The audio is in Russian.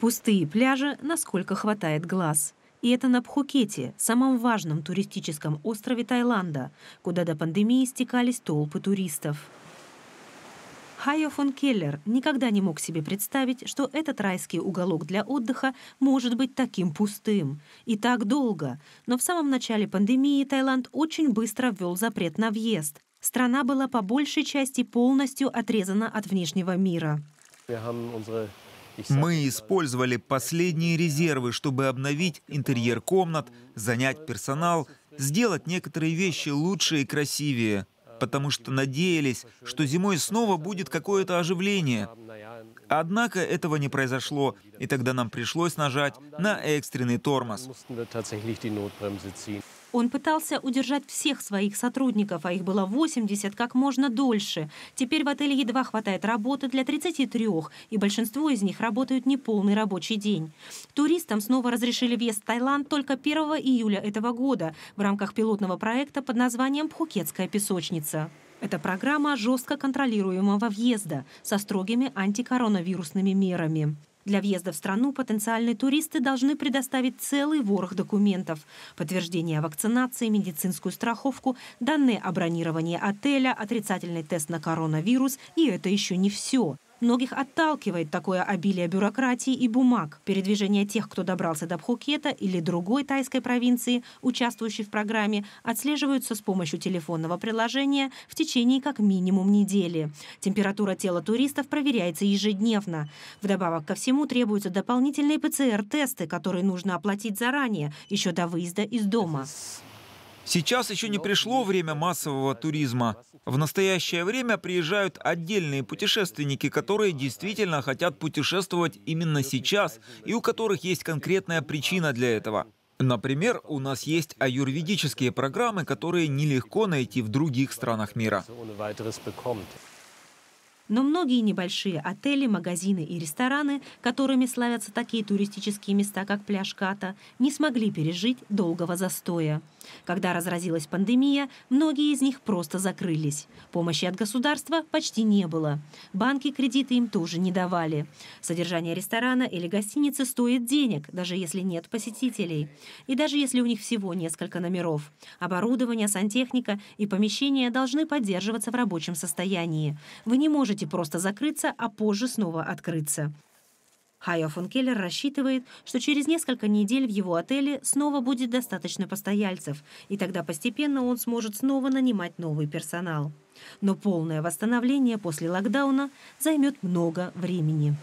Пустые пляжи, насколько хватает глаз. И это на Пхукете, самом важном туристическом острове Таиланда, куда до пандемии стекались толпы туристов. Хайо фон Келлер никогда не мог себе представить, что этот райский уголок для отдыха может быть таким пустым. И так долго. Но в самом начале пандемии Таиланд очень быстро ввел запрет на въезд. Страна была по большей части полностью отрезана от внешнего мира. Мы использовали последние резервы, чтобы обновить интерьер комнат, занять персонал, сделать некоторые вещи лучше и красивее, потому что надеялись, что зимой снова будет какое-то оживление. Однако этого не произошло, и тогда нам пришлось нажать на экстренный тормоз. Он пытался удержать всех своих сотрудников, а их было 80, как можно дольше. Теперь в отеле едва хватает работы для 33, и большинство из них работают неполный рабочий день. Туристам снова разрешили въезд в Таиланд только 1 июля этого года в рамках пилотного проекта под названием «Пхукетская песочница». Это программа жестко контролируемого въезда со строгими антикоронавирусными мерами. Для въезда в страну потенциальные туристы должны предоставить целый ворох документов. Подтверждение о вакцинации, медицинскую страховку, данные о бронировании отеля, отрицательный тест на коронавирус. И это еще не все. Многих отталкивает такое обилие бюрократии и бумаг. Передвижение тех, кто добрался до Пхукета или другой тайской провинции, участвующей в программе, отслеживаются с помощью телефонного приложения в течение как минимум недели. Температура тела туристов проверяется ежедневно. Вдобавок ко всему требуются дополнительные ПЦР-тесты, которые нужно оплатить заранее, еще до выезда из дома. Сейчас еще не пришло время массового туризма. В настоящее время приезжают отдельные путешественники, которые действительно хотят путешествовать именно сейчас и у которых есть конкретная причина для этого. Например, у нас есть аюрведические программы, которые нелегко найти в других странах мира. Но многие небольшие отели, магазины и рестораны, которыми славятся такие туристические места, как пляж Ката, не смогли пережить долгого застоя. Когда разразилась пандемия, многие из них просто закрылись. Помощи от государства почти не было. Банки кредиты им тоже не давали. Содержание ресторана или гостиницы стоит денег, даже если нет посетителей. И даже если у них всего несколько номеров. Оборудование, сантехника и помещения должны поддерживаться в рабочем состоянии. Вы не можете просто закрыться, а позже снова открыться. Хайо фон Келлер рассчитывает, что через несколько недель в его отеле снова будет достаточно постояльцев, и тогда постепенно он сможет снова нанимать новый персонал. Но полное восстановление после локдауна займет много времени.